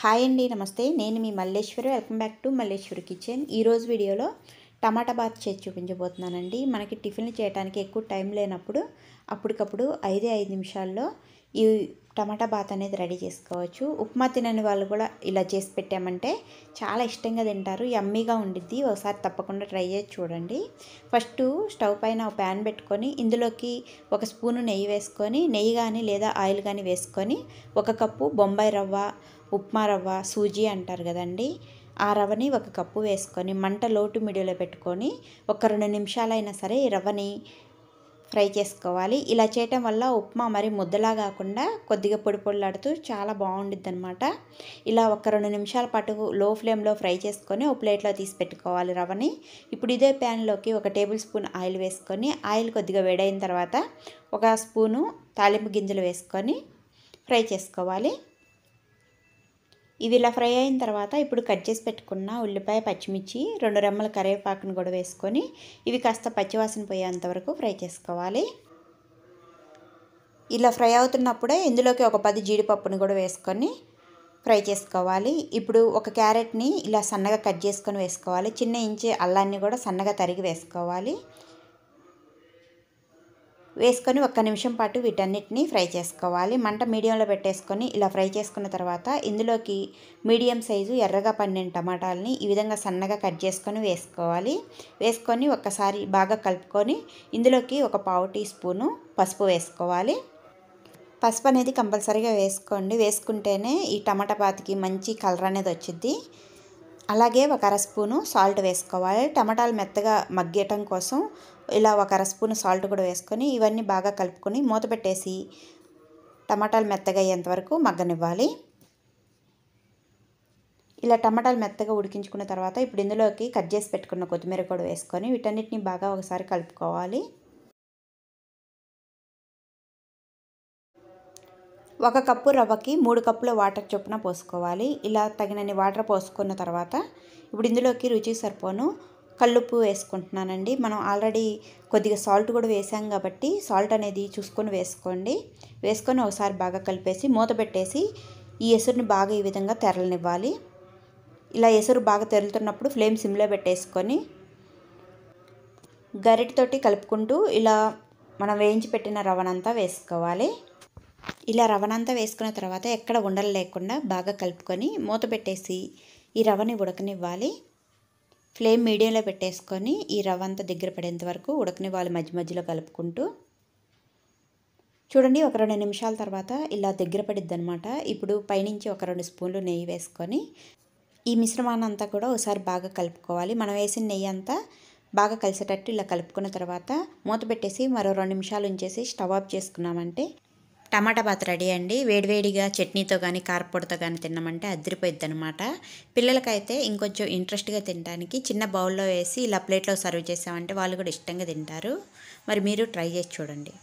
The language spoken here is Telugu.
హాయ్ అండి నమస్తే నేను మీ Malleswari welcome back to Malleswari kitchen ఈరోజు వీడియోలో టమాటా బాత్ చేసి చూపించబోతున్నానండి మనకి టిఫిన్లు చేయడానికి ఎక్కువ టైం లేనప్పుడు అప్పటికప్పుడు ఐదే ఐదు నిమిషాల్లో ఈ టమాటా బాత్ అనేది రెడీ చేసుకోవచ్చు ఉప్మా తినని వాళ్ళు కూడా ఇలా చేసి పెట్టామంటే చాలా ఇష్టంగా తింటారు ఎమ్మీగా ఉండిద్ది ఒకసారి తప్పకుండా ట్రై చేసి చూడండి ఫస్ట్ స్టవ్ పైన ఒక ప్యాన్ పెట్టుకొని ఇందులోకి ఒక స్పూను నెయ్యి వేసుకొని నెయ్యి కానీ లేదా ఆయిల్ కానీ వేసుకొని ఒక కప్పు బొంబాయి రవ్వ ఉప్మా రవ్వ సూజీ అంటారు కదండి ఆ రవ్వని ఒక కప్పు వేసుకొని మంట లోటు మిడిలో పెట్టుకొని ఒక రెండు నిమిషాలైనా సరే ఈ రవ్వని ఫ్రై చేసుకోవాలి ఇలా చేయటం వల్ల ఉప్మా మరి ముద్దలా కాకుండా కొద్దిగా పొడి పొడిలాడుతూ చాలా బాగుండుద్ది అనమాట ఇలా ఒక రెండు నిమిషాల పాటు లో ఫ్లేమ్లో ఫ్రై చేసుకొని ఒక ప్లేట్లో తీసి పెట్టుకోవాలి రవ్వని ఇప్పుడు ఇదే ప్యాన్లోకి ఒక టేబుల్ స్పూన్ ఆయిల్ వేసుకొని ఆయిల్ కొద్దిగా వేడైన తర్వాత ఒక స్పూను తాలింపు గింజలు వేసుకొని ఫ్రై చేసుకోవాలి ఇవి ఇలా ఫ్రై అయిన తర్వాత ఇప్పుడు కట్ చేసి పెట్టుకున్న ఉల్లిపాయ పచ్చిమిర్చి రెండు రెమ్మల కరివేపాకును కూడా వేసుకొని ఇవి కాస్త పచ్చివాసన పోయేంతవరకు ఫ్రై చేసుకోవాలి ఇలా ఫ్రై అవుతున్నప్పుడే ఇందులోకి ఒక పది జీడిపప్పును కూడా వేసుకొని ఫ్రై చేసుకోవాలి ఇప్పుడు ఒక క్యారెట్ని ఇలా సన్నగా కట్ చేసుకొని వేసుకోవాలి చిన్న ఇంచి అల్లాన్ని కూడా సన్నగా తరిగి వేసుకోవాలి వేసుకొని ఒక్క నిమిషం పాటు వీటన్నిటిని ఫ్రై చేసుకోవాలి మంట మీడియంలో పెట్టేసుకొని ఇలా ఫ్రై చేసుకున్న తర్వాత ఇందులోకి మీడియం సైజు ఎర్రగా పండిన టమాటాలని ఈ విధంగా సన్నగా కట్ చేసుకొని వేసుకోవాలి వేసుకొని ఒక్కసారి బాగా కలుపుకొని ఇందులోకి ఒక పావు టీ స్పూను పసుపు వేసుకోవాలి పసుపు అనేది కంపల్సరీగా వేసుకోండి వేసుకుంటేనే ఈ టమాటా పాతికి మంచి కలర్ అనేది వచ్చింది అలాగే ఒక అర స్పూను సాల్ట్ వేసుకోవాలి టమాటాలు మెత్తగా మగ్గేయటం కోసం ఇలా ఒక అర స్పూన్ సాల్ట్ కూడా వేసుకొని ఇవన్నీ బాగా కలుపుకొని మూత పెట్టేసి టమాటాలు మెత్తగా అయ్యేంతవరకు మగ్గనివ్వాలి ఇలా టమాటాలు మెత్తగా ఉడికించుకున్న తర్వాత ఇప్పుడు ఇందులోకి కట్ చేసి పెట్టుకున్న కొత్తిమీర కూడా వేసుకొని వీటన్నిటిని బాగా ఒకసారి కలుపుకోవాలి ఒక కప్పు రవ్వకి మూడు కప్పుల వాటర్ చొప్పున పోసుకోవాలి ఇలా తగినన్ని వాటర్ పోసుకున్న తర్వాత ఇప్పుడు ఇందులోకి రుచికి సరిపోను కల్లుప్పు వేసుకుంటున్నానండి మనం ఆల్రెడీ కొద్దిగా సాల్ట్ కూడా వేసాం కాబట్టి సాల్ట్ అనేది చూసుకొని వేసుకోండి వేసుకొని ఒకసారి బాగా కలిపేసి మూత పెట్టేసి ఈ ఎసురుని బాగా ఈ విధంగా తెరలనివ్వాలి ఇలా ఎసురు బాగా తెరులుతున్నప్పుడు ఫ్లేమ్ సిమ్లో పెట్టేసుకొని గరిటతోటి కలుపుకుంటూ ఇలా మనం వేయించి పెట్టిన రవణంతా వేసుకోవాలి ఇలా రవణంతా వేసుకున్న తర్వాత ఎక్కడ ఉండలు లేకుండా బాగా కలుపుకొని మూత పెట్టేసి ఈ రవని ఉడకనివ్వాలి ఫ్లేమ్ మీడియంలో పెట్టేసుకొని ఈ రవ్వ అంతా దగ్గర పడేంత వరకు ఉడకని వాళ్ళు మధ్య మధ్యలో కలుపుకుంటూ చూడండి ఒక రెండు నిమిషాల తర్వాత ఇలా దగ్గర పడిద్ది అనమాట ఇప్పుడు పైనుంచి ఒక రెండు స్పూన్లు నెయ్యి వేసుకొని ఈ మిశ్రమాన్ని అంతా కూడా ఒకసారి బాగా కలుపుకోవాలి మనం వేసిన నెయ్యి అంతా బాగా కలిసేటట్టు ఇలా కలుపుకున్న తర్వాత మూత పెట్టేసి మరో రెండు నిమిషాలు ఉంచేసి స్టవ్ ఆఫ్ చేసుకున్నామంటే టమాటా బాత్ రెడీ అండి వేడివేడిగా చట్నీతో కానీ కారపొడితో కానీ తిన్నామంటే అద్దరిపోయిద్ది అనమాట పిల్లలకైతే ఇంకొంచెం ఇంట్రెస్ట్గా తినడానికి చిన్న బౌల్లో వేసి ఇలా ప్లేట్లో సర్వ్ చేసామంటే వాళ్ళు కూడా ఇష్టంగా తింటారు మరి మీరు ట్రై చేసి చూడండి